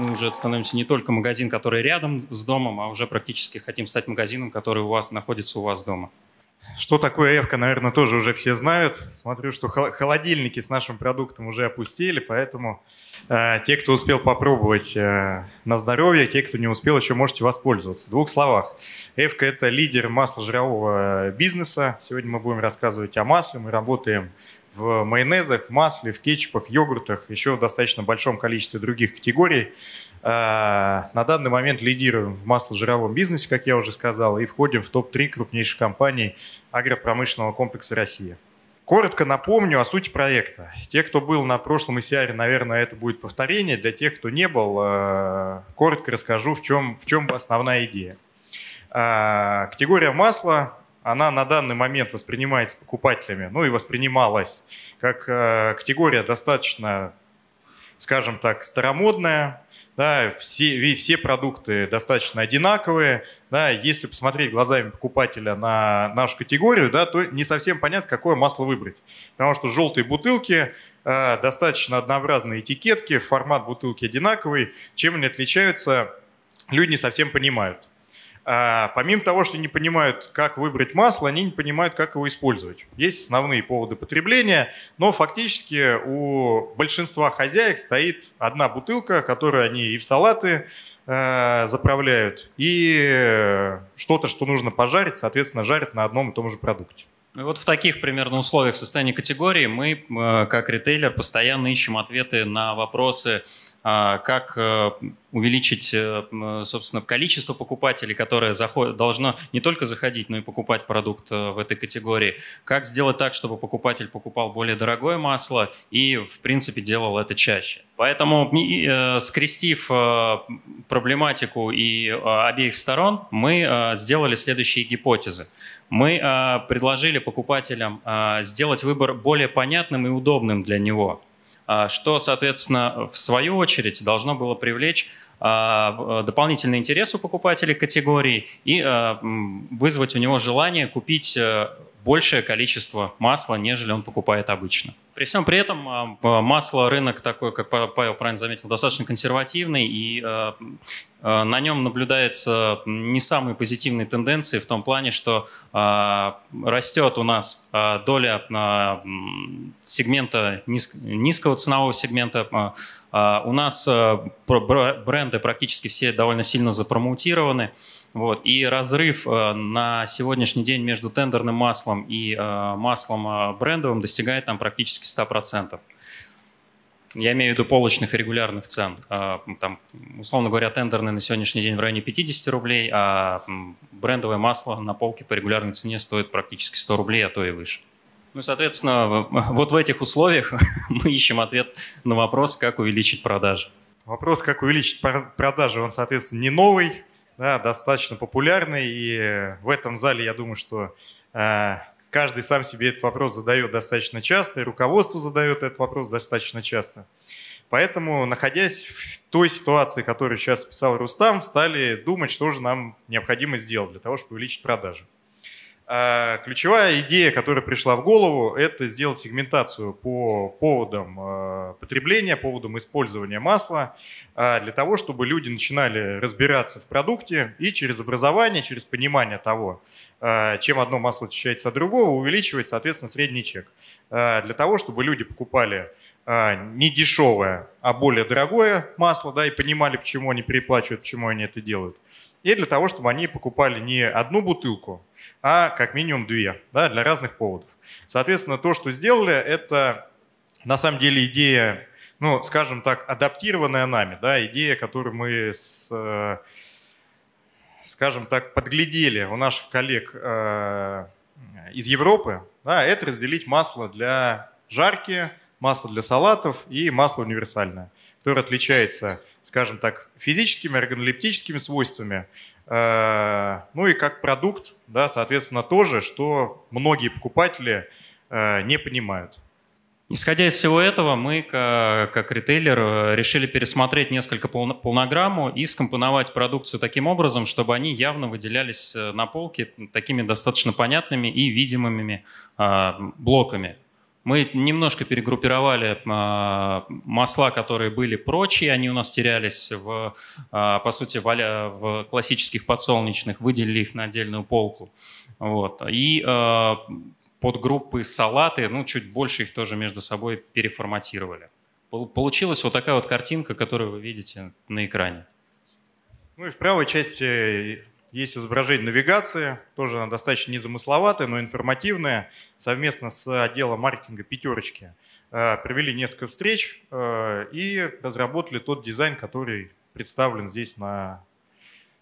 мы уже становимся не только магазин, который рядом с домом, а уже практически хотим стать магазином, который у вас находится у вас дома. Что такое Эвка, наверное, тоже уже все знают. Смотрю, что холодильники с нашим продуктом уже опустили, поэтому э, те, кто успел попробовать э, на здоровье, те, кто не успел, еще можете воспользоваться. В двух словах. Эвка – это лидер масложирового э, бизнеса. Сегодня мы будем рассказывать о масле. Мы работаем в майонезах, в масле, в кетчупах, йогуртах, еще в достаточно большом количестве других категорий. Э, на данный момент лидируем в масложировом бизнесе, как я уже сказал, и входим в топ-3 крупнейших компаний агропромышленного комплекса России. Коротко напомню о сути проекта. Те, кто был на прошлом ECR, наверное, это будет повторение. Для тех, кто не был, э, коротко расскажу, в чем, в чем основная идея. Э, категория масла она на данный момент воспринимается покупателями, ну и воспринималась как э, категория достаточно, скажем так, старомодная, да, все, все продукты достаточно одинаковые, да, если посмотреть глазами покупателя на нашу категорию, да, то не совсем понятно, какое масло выбрать, потому что желтые бутылки, э, достаточно однообразные этикетки, формат бутылки одинаковый, чем они отличаются, люди не совсем понимают. А, помимо того, что не понимают, как выбрать масло, они не понимают, как его использовать. Есть основные поводы потребления, но фактически у большинства хозяек стоит одна бутылка, которую они и в салаты э, заправляют, и что-то, что нужно пожарить, соответственно, жарят на одном и том же продукте. И ну, вот в таких примерно условиях состояния категории мы, э, как ритейлер, постоянно ищем ответы на вопросы а, как э, увеличить, э, собственно, количество покупателей, которое заход... должно не только заходить, но и покупать продукт э, в этой категории. Как сделать так, чтобы покупатель покупал более дорогое масло и, в принципе, делал это чаще. Поэтому, скрестив проблематику и обеих сторон, мы сделали следующие гипотезы. Мы предложили покупателям сделать выбор более понятным и удобным для него – а, что, соответственно, в свою очередь должно было привлечь а, э, дополнительный интерес у покупателей категории и э, вызвать у него желание купить э, большее количество масла, нежели он покупает обычно. При всем при этом а, а, масло рынок такой, как Павел правильно заметил, достаточно консервативный, и а, на нем наблюдаются не самые позитивные тенденции в том плане, что растет у нас доля сегмента низкого ценового сегмента. У нас бренды практически все довольно сильно запромоутированы. Вот. И разрыв э, на сегодняшний день между тендерным маслом и э, маслом э, брендовым достигает там практически 100%. Я имею в виду полочных и регулярных цен. Там, условно говоря, тендерные на сегодняшний день в районе 50 рублей, а брендовое масло на полке по регулярной цене стоит практически 100 рублей, а то и выше. Ну, соответственно, вот в этих условиях мы ищем ответ на вопрос, как увеличить продажи. Вопрос, как увеличить продажи, он, соответственно, не новый, да, достаточно популярный, и в этом зале, я думаю, что э, каждый сам себе этот вопрос задает достаточно часто, и руководство задает этот вопрос достаточно часто. Поэтому, находясь в той ситуации, которую сейчас писал Рустам, стали думать, что же нам необходимо сделать для того, чтобы увеличить продажи. А, ключевая идея, которая пришла в голову, это сделать сегментацию по поводам а, потребления, поводам использования масла, а, для того, чтобы люди начинали разбираться в продукте и через образование, через понимание того, чем одно масло отличается от другого, увеличивать, соответственно, средний чек. Для того, чтобы люди покупали не дешевое, а более дорогое масло, да, и понимали, почему они переплачивают, почему они это делают. И для того, чтобы они покупали не одну бутылку, а как минимум две, да, для разных поводов. Соответственно, то, что сделали, это на самом деле идея, ну, скажем так, адаптированная нами, да, идея, которую мы с, э, скажем так, подглядели у наших коллег э, из Европы, да, это разделить масло для жарки, масло для салатов и масло универсальное который отличается, скажем так, физическими, органолептическими свойствами, э, ну и как продукт, да, соответственно, тоже, что многие покупатели э, не понимают. Исходя из всего этого, мы, как ритейлер, э, решили пересмотреть несколько полнограмму и скомпоновать продукцию таким образом, чтобы они явно выделялись на полке такими достаточно понятными и видимыми блоками. Мы немножко перегруппировали а, масла, которые были прочие, они у нас терялись в, а, по сути, в классических подсолнечных, выделили их на отдельную полку. Вот. И а, подгруппы салаты, ну, чуть больше их тоже между собой переформатировали. Получилась вот такая вот картинка, которую вы видите на экране. Ну и в правой части есть изображение навигации, тоже она достаточно незамысловатая, но информативная. Совместно с отделом маркетинга «Пятерочки» э, провели несколько встреч э, и разработали тот дизайн, который представлен здесь на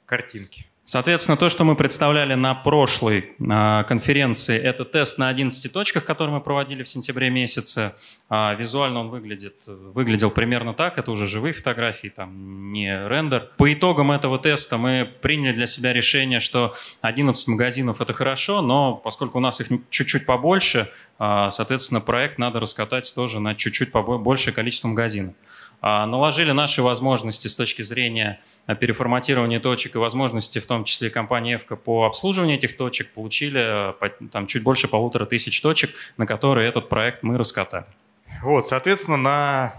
картинке. Соответственно, то, что мы представляли на прошлой а, конференции, это тест на 11 точках, который мы проводили в сентябре месяце. А, визуально он выглядит, выглядел примерно так. Это уже живые фотографии, там не рендер. По итогам этого теста мы приняли для себя решение, что 11 магазинов – это хорошо, но поскольку у нас их чуть-чуть побольше, а, соответственно, проект надо раскатать тоже на чуть-чуть большее количество магазинов наложили наши возможности с точки зрения переформатирования точек и возможности в том том числе компания «Эвка» по обслуживанию этих точек, получили э, там, чуть больше полутора тысяч точек, на которые этот проект мы раскатали. Вот, соответственно, на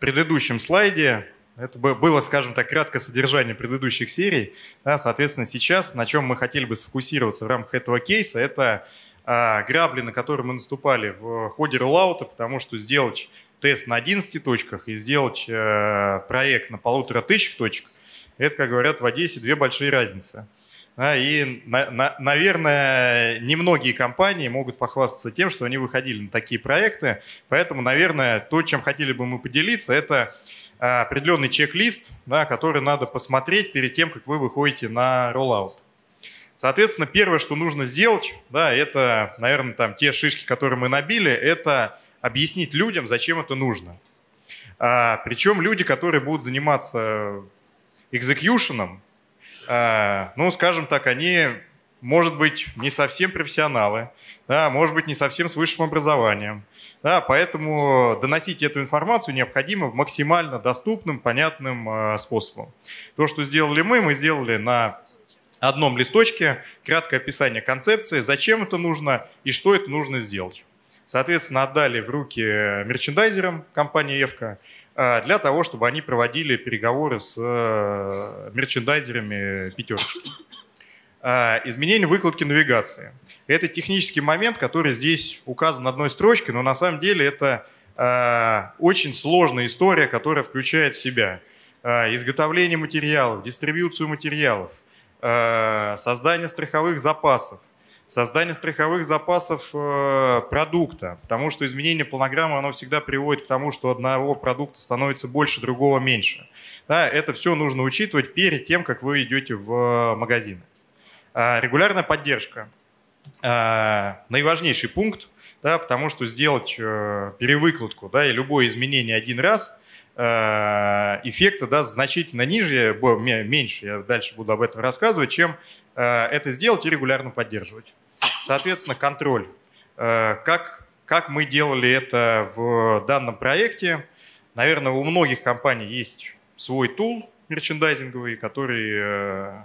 предыдущем слайде это было, скажем так, краткое содержание предыдущих серий. Да, соответственно, сейчас, на чем мы хотели бы сфокусироваться в рамках этого кейса, это э, грабли, на которые мы наступали в ходе роллаута, потому что сделать тест на 11 точках и сделать э, проект на полутора тысяч точках это, как говорят в Одессе, две большие разницы. и, наверное, немногие компании могут похвастаться тем, что они выходили на такие проекты. Поэтому, наверное, то, чем хотели бы мы поделиться, это а, определенный чек-лист, который надо посмотреть перед тем, как вы выходите на роллаут. Соответственно, первое, что нужно сделать, да, это, наверное, там те шишки, которые мы набили, это объяснить людям, зачем это нужно. А, причем люди, которые будут заниматься экзекьюшеном, а, ну, скажем так, они, может быть, не совсем профессионалы, да, может быть, не совсем с высшим образованием. Да, поэтому доносить эту информацию необходимо максимально доступным, понятным а, способом. То, что сделали мы, мы сделали на одном листочке краткое описание концепции, зачем это нужно и что это нужно сделать. Соответственно, отдали в руки мерчендайзерам компании «Евка», а, для того, чтобы они проводили переговоры с э, мерчендайзерами пятерочки. А, изменение выкладки навигации. Это технический момент, который здесь указан одной строчкой, но на самом деле это а, очень сложная история, которая включает в себя изготовление материалов, дистрибьюцию материалов, создание страховых запасов, создание страховых запасов э, продукта, потому что изменение планограммы, оно всегда приводит к тому, что одного продукта становится больше, другого меньше. Да, это все нужно учитывать перед тем, как вы идете в э, магазины. А, регулярная поддержка. А, наиважнейший пункт, да, потому что сделать э, перевыкладку да, и любое изменение один раз Э, эффекта да, значительно ниже, меньше, я дальше буду об этом рассказывать, чем э, это сделать и регулярно поддерживать. Соответственно, контроль. Э, как, как мы делали это в данном проекте? Наверное, у многих компаний есть свой тул мерчендайзинговый, который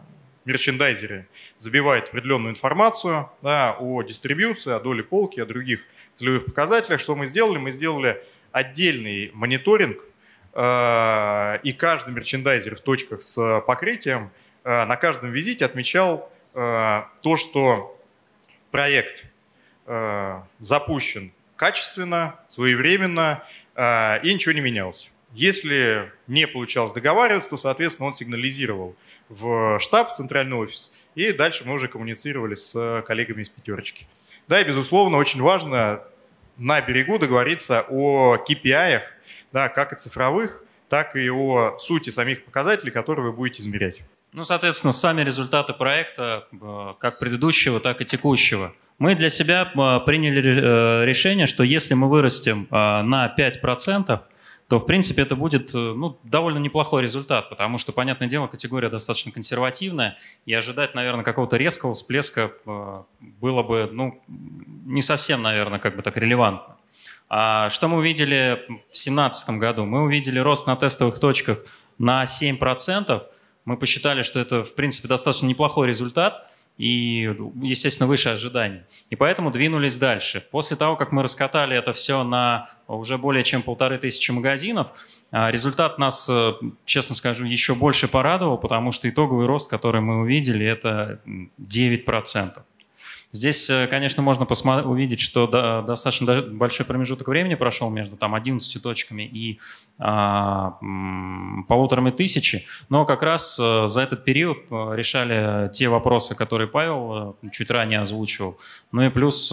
мерчендайзеры забивают определенную информацию да, о дистрибьюции, о доле полки, о других целевых показателях. Что мы сделали? Мы сделали отдельный мониторинг – Э, и каждый мерчендайзер в точках с э, покрытием э, на каждом визите отмечал то, что проект запущен качественно, своевременно и ничего не менялось. Если не получалось договариваться, то, соответственно, он сигнализировал в штаб, в центральный офис, и дальше мы уже коммуницировали с коллегами из пятерочки. Да, и, безусловно, очень важно на берегу договориться о KPI, да, как и цифровых, так и о сути самих показателей, которые вы будете измерять. Ну, соответственно, сами результаты проекта, э, как предыдущего, так и текущего. Мы для себя э, приняли э, решение, что если мы вырастем на 5%, то, в принципе, это будет ну, довольно неплохой результат, потому что, понятное дело, категория достаточно консервативная, и ожидать, наверное, какого-то резкого всплеска было бы ну, не совсем, наверное, как бы так релевантно. А что мы увидели в 2017 году? Мы увидели рост на тестовых точках на 7%. Мы посчитали, что это, в принципе, достаточно неплохой результат и, естественно, выше ожиданий. И поэтому двинулись дальше. После того, как мы раскатали это все на уже более чем полторы тысячи магазинов, а, результат нас, э, честно скажу, еще больше порадовал, потому что итоговый рост, который мы увидели, это 9%. Здесь, э, конечно, можно увидеть, что до, достаточно большой промежуток времени прошел между там, 11 точками и а, полуторами тысячи, но как раз э, за этот период э, решали те вопросы, которые Павел чуть ранее озвучивал, ну и плюс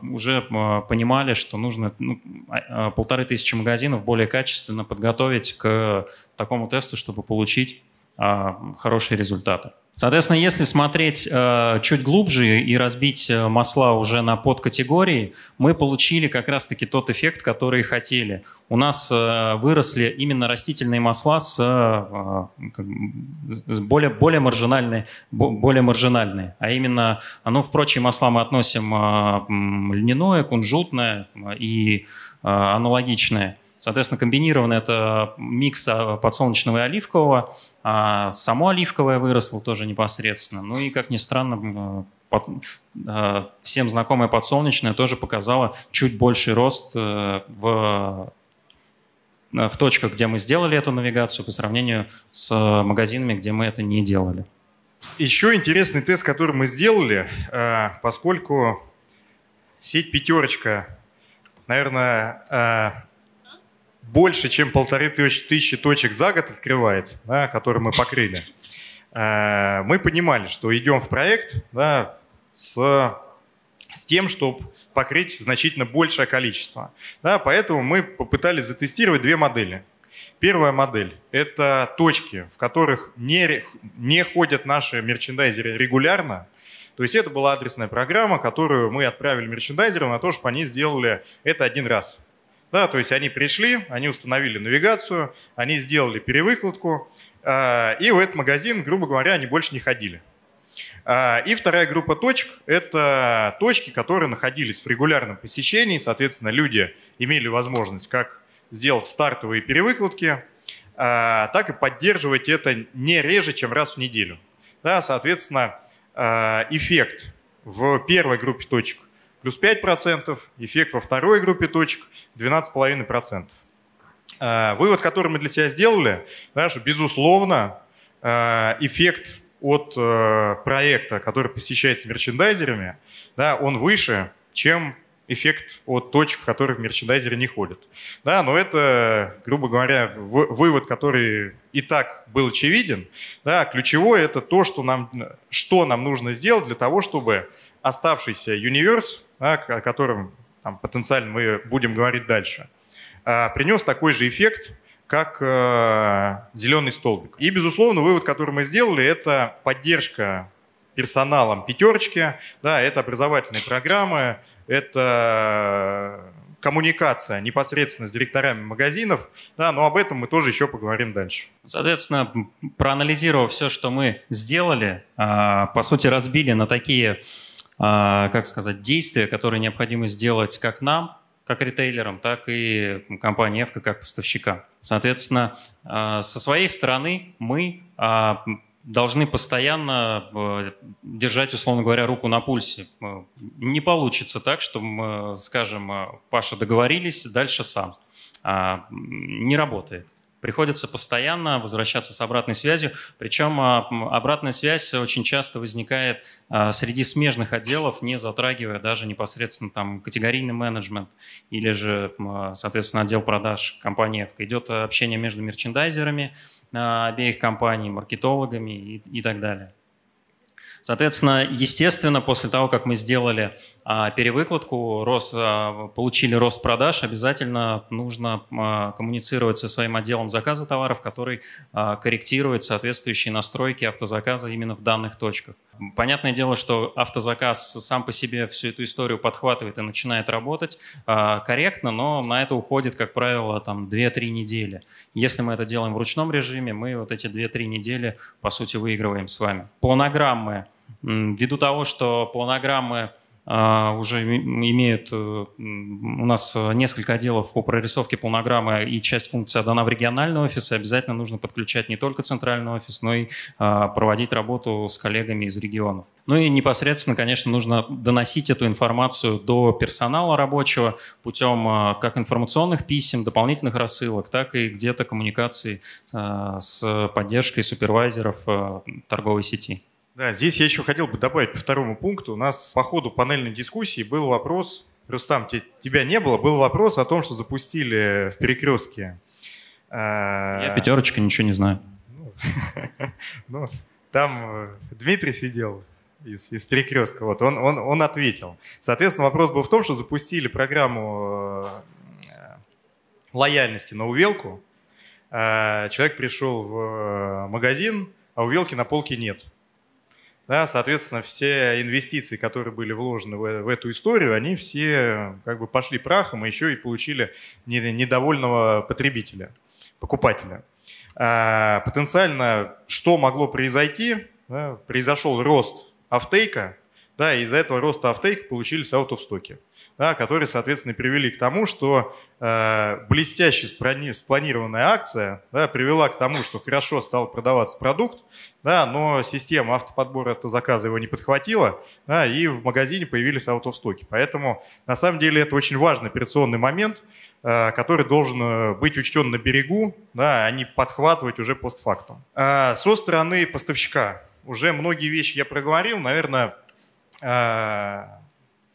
уже понимали, что нужно ну, а, а, полторы тысячи магазинов более качественно подготовить к такому тесту, чтобы получить а, хорошие результаты. Соответственно, если смотреть э, чуть глубже и разбить э, масла уже на подкатегории, мы получили как раз-таки тот эффект, который хотели. У нас э, выросли именно растительные масла с, э, э с более, более, маржинальные, более маржинальные. А именно, а, ну, в прочие масла мы относим э, льняное, кунжутное э, и э, аналогичное – Соответственно, комбинированный это микс а, подсолнечного и оливкового. А само оливковое выросло тоже непосредственно. Ну и, как ни странно, под, э, всем знакомое подсолнечное тоже показало чуть больший рост э, в, в точках, где мы сделали эту навигацию по сравнению с э, магазинами, где мы это не делали. Еще интересный тест, который мы сделали, э, поскольку сеть «Пятерочка», наверное, э, больше, чем полторы тысячи точек за год открывает, да, которые мы покрыли, э, мы понимали, что идем в проект да, с, с тем, чтобы покрыть значительно большее количество. Да, поэтому мы попытались затестировать две модели. Первая модель – это точки, в которых не, не ходят наши мерчендайзеры регулярно. То есть это была адресная программа, которую мы отправили мерчендайзерам на то, чтобы они сделали это один раз. Да, то есть они пришли, они установили навигацию, они сделали перевыкладку, а, и в этот магазин, грубо говоря, они больше не ходили. А, и вторая группа точек – это точки, которые находились в регулярном посещении. Соответственно, люди имели возможность как сделать стартовые перевыкладки, а, так и поддерживать это не реже, чем раз в неделю. Да, соответственно, эффект в первой группе точек плюс 5%, эффект во второй группе точек 12,5%. Э, вывод, который мы для себя сделали, да, что, безусловно, э, эффект от э, проекта, который посещается мерчендайзерами, да, он выше, чем эффект от точек, в которых мерчендайзеры не ходят. Да, но это, грубо говоря, вывод, который и так был очевиден. Да, ключевое это то, что нам, что нам нужно сделать для того, чтобы оставшийся юниверс да, о котором там, потенциально мы будем говорить дальше, а, принес такой же эффект, как э, зеленый столбик. И, безусловно, вывод, который мы сделали, это поддержка персоналом пятерочки, да, это образовательные программы, это коммуникация непосредственно с директорами магазинов, да, но об этом мы тоже еще поговорим дальше. Соответственно, проанализировав все, что мы сделали, а, по сути, разбили на такие а, как сказать, действия, которые необходимо сделать как нам, как ритейлерам, так и компании Эвка как поставщика. Соответственно, а, со своей стороны мы а, должны постоянно держать, условно говоря, руку на пульсе. Не получится так, что мы скажем, Паша договорились, дальше сам. Не работает. Приходится постоянно возвращаться с обратной связью, причем а, обратная связь очень часто возникает а, среди смежных отделов, не затрагивая даже непосредственно там категорийный менеджмент или же, соответственно, отдел продаж компании «Эвка». Идет общение между мерчендайзерами а, обеих компаний, маркетологами и, и так далее. Соответственно, естественно, после того, как мы сделали а, перевыкладку, рост, а, получили рост продаж, обязательно нужно а, коммуницировать со своим отделом заказа товаров, который а, корректирует соответствующие настройки автозаказа именно в данных точках. Понятное дело, что автозаказ сам по себе всю эту историю подхватывает и начинает работать а, корректно, но на это уходит, как правило, там 2-3 недели. Если мы это делаем в ручном режиме, мы вот эти 2-3 недели, по сути, выигрываем с вами. Планограммы Ввиду того, что планограммы а, уже имеют э, у нас несколько отделов по прорисовке планограммы и часть функций отдана в региональный офис, и обязательно нужно подключать не только центральный офис, но и а, проводить работу с коллегами из регионов. Ну и непосредственно, конечно, нужно доносить эту информацию до персонала рабочего путем а, как информационных писем, дополнительных рассылок, так и где-то коммуникации с поддержкой супервайзеров торговой сети. Да, здесь я еще хотел бы добавить по второму пункту. У нас по ходу панельной дискуссии был вопрос, Рустам, те, тебя не было, был вопрос о том, что запустили в перекрестке. Э, я пятерочка, ничего не знаю. Ну, там э, Дмитрий сидел из, из перекрестка, вот, он, он, он ответил. Соответственно, вопрос был в том, что запустили программу э, лояльности на увелку. Человек пришел в магазин, а увелки на полке нет. Да, соответственно, все инвестиции, которые были вложены в, э, в эту историю, они все э, как бы пошли прахом, и а еще и получили недовольного потребителя, покупателя. А, потенциально, что могло произойти? Да, произошел рост автейка, да, из-за этого роста автейка получились out of стоки, да, которые, соответственно, привели к тому, что э, блестяще спланированная акция да, привела к тому, что хорошо стал продаваться продукт, да, но система автоподбора этого заказа его не подхватила, да, и в магазине появились out of стоки. Поэтому, на самом деле, это очень важный операционный момент, э, который должен э, быть учтен на берегу, да, а не подхватывать уже постфактум. Э, со стороны поставщика уже многие вещи я проговорил, наверное, а,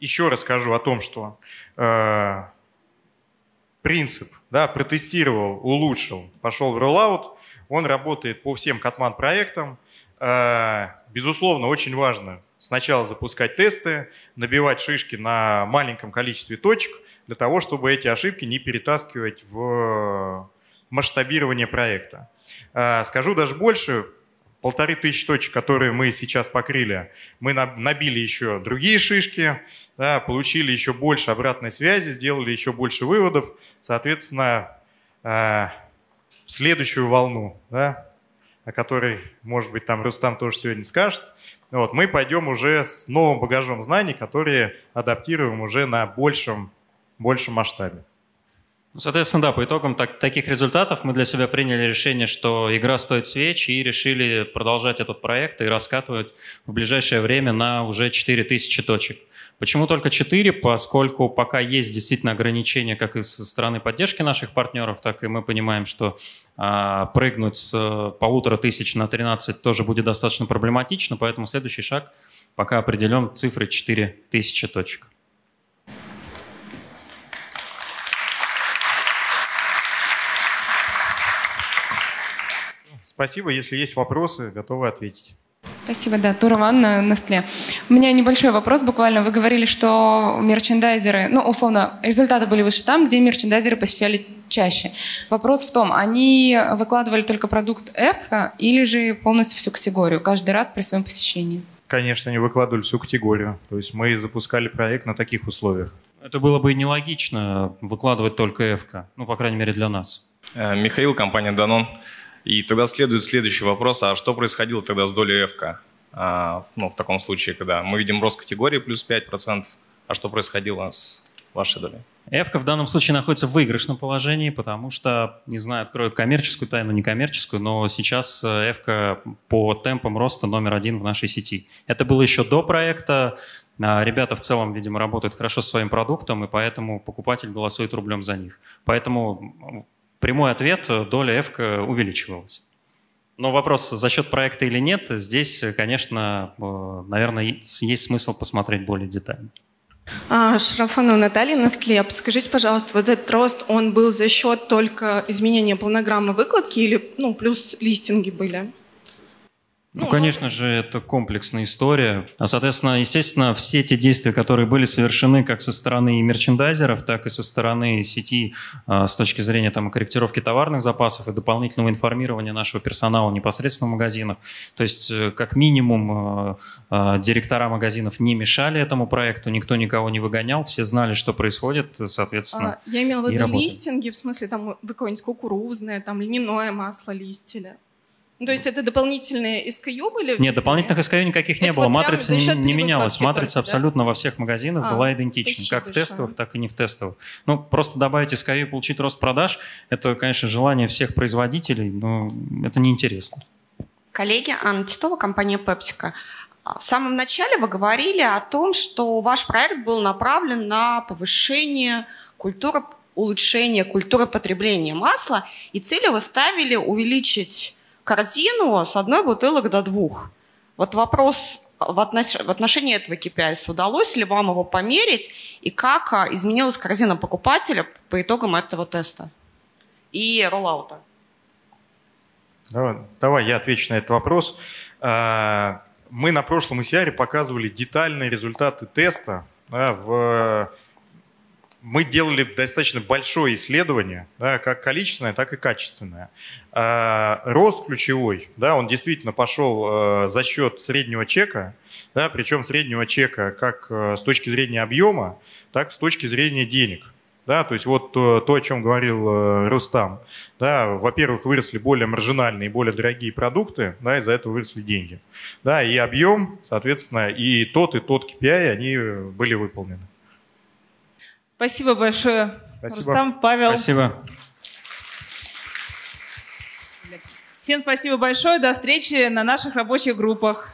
еще расскажу о том, что э, принцип да, протестировал, улучшил, пошел в роллаут, он работает по всем Катман проектам. Э, безусловно, очень важно сначала запускать тесты, набивать шишки на маленьком количестве точек, для того, чтобы эти ошибки не перетаскивать в масштабирование проекта. Э, скажу даже больше, полторы тысячи точек, которые мы сейчас покрыли, мы набили еще другие шишки, да, получили еще больше обратной связи, сделали еще больше выводов, соответственно, э, следующую волну, да, о которой, может быть, там Рустам тоже сегодня скажет, вот, мы пойдем уже с новым багажом знаний, которые адаптируем уже на большем, большем масштабе. Ну, соответственно, да, по итогам так, таких результатов мы для себя приняли решение, что игра стоит свеч, и решили продолжать этот проект и раскатывать в ближайшее время на уже 4000 точек. Почему только 4? Поскольку пока есть действительно ограничения как и со стороны поддержки наших партнеров, так и мы понимаем, что а, прыгнуть с э, полутора тысяч на 13 тоже будет достаточно проблематично, поэтому следующий шаг пока определен цифрой 4000 точек. Спасибо. Если есть вопросы, готовы ответить. Спасибо, да, Турован на Настле. У меня небольшой вопрос буквально. Вы говорили, что мерчендайзеры, ну, условно, результаты были выше там, где мерчендайзеры посещали чаще. Вопрос в том, они выкладывали только продукт Эпка или же полностью всю категорию, каждый раз при своем посещении? Конечно, они выкладывали всю категорию. То есть мы запускали проект на таких условиях. Это было бы нелогично выкладывать только Эвка, ну, по крайней мере, для нас. Э, Михаил, компания «Данон». И тогда следует следующий вопрос, а что происходило тогда с долей ФК? А, ну, в таком случае, когда мы видим рост категории плюс 5%, а что происходило с вашей долей? Эвка в данном случае находится в выигрышном положении, потому что, не знаю, открою коммерческую тайну, не коммерческую, но сейчас Эвка по темпам роста номер один в нашей сети. Это было еще до проекта. А, ребята в целом, видимо, работают хорошо с своим продуктом, и поэтому покупатель голосует рублем за них. Поэтому прямой ответ, э, доля F увеличивалась. Но вопрос, за счет проекта или нет, здесь, э, конечно, э, наверное, есть смысл посмотреть более детально. А, Шарафанова Наталья Насклеп, скажите, пожалуйста, вот этот рост, он был за счет только изменения планограммы выкладки или ну, плюс листинги были? Ну, ну, ну, конечно же, это комплексная история. А, соответственно, естественно, все те действия, которые были совершены как со стороны мерчендайзеров, так и со стороны сети а, с точки зрения там, корректировки товарных запасов и дополнительного информирования нашего персонала непосредственно в магазинах. То есть, э, как минимум, э, э, директора магазинов не мешали этому проекту, никто никого не выгонял, все знали, что происходит, соответственно. А, я имела в виду листинги, в смысле, там вы какое-нибудь кукурузное, там льняное масло листили. То есть это дополнительные SKU были? Нет, дополнительных SKU никаких это не было. Вот Матрица не, не менялась. Матрица только, абсолютно да? во всех магазинах а, была идентична. Как большое. в тестовых, так и не в тестовых. Ну, просто добавить SKU и получить рост продаж, это, конечно, желание всех производителей, но это неинтересно. Коллеги, Анна Титова, компания PepsiCo. В самом начале вы говорили о том, что ваш проект был направлен на повышение культуры, улучшение культуры потребления масла, и целью вы ставили увеличить корзину с одной бутылок до двух. Вот вопрос в, отнош... в отношении этого KPIS, удалось ли вам его померить и как а, изменилась корзина покупателя по итогам этого теста и роллаута? Давай, давай я отвечу на этот вопрос. А, мы на прошлом ECR показывали детальные результаты теста в мы делали достаточно большое исследование, да, как количественное, так и качественное. А, рост ключевой, да, он действительно пошел э, за счет среднего чека, да, причем среднего чека как э, с точки зрения объема, так и с точки зрения денег. Да, то есть вот то, то о чем говорил э, Рустам. Да, во-первых, выросли более маржинальные, более дорогие продукты, да, из-за этого выросли деньги. Да, и объем, соответственно, и тот, и тот KPI, а, они были выполнены. Спасибо большое, Спасибо. Рустам, Павел. Спасибо. Всем спасибо большое. До встречи на наших рабочих группах.